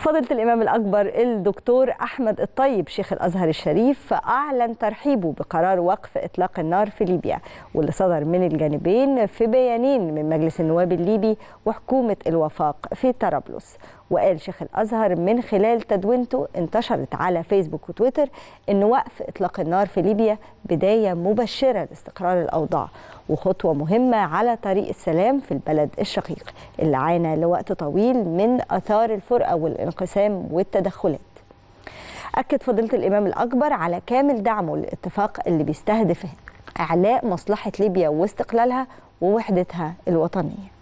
فضيلة الإمام الأكبر الدكتور أحمد الطيب شيخ الأزهر الشريف أعلن ترحيبه بقرار وقف إطلاق النار في ليبيا واللي صدر من الجانبين في بيانين من مجلس النواب الليبي وحكومة الوفاق في طرابلس وقال شيخ الأزهر من خلال تدوينته انتشرت على فيسبوك وتويتر أن وقف إطلاق النار في ليبيا بداية مبشرة لاستقرار الأوضاع وخطوة مهمة على طريق السلام في البلد الشقيق اللي عانى لوقت طويل من أثار الفرقة والانقسام والتدخلات أكد فضيلة الإمام الأكبر على كامل دعمه للاتفاق اللي بيستهدف إعلاء مصلحة ليبيا واستقلالها ووحدتها الوطنيه